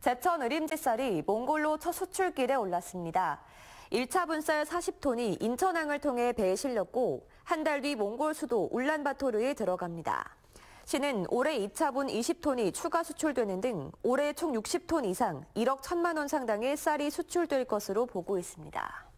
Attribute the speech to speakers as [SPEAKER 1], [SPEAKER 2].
[SPEAKER 1] 제천 의림지쌀이 몽골로 첫 수출길에 올랐습니다. 1차 분 쌀 40톤이 인천항을 통해 배에 실렸고 한 달 뒤 몽골 수도 울란바토르에 들어갑니다. 시는 올해 2차분 20톤이 추가 수출되는 등 올해 총 60톤 이상 1억 1천만 원 상당의 쌀이 수출될 것으로 보고 있습니다.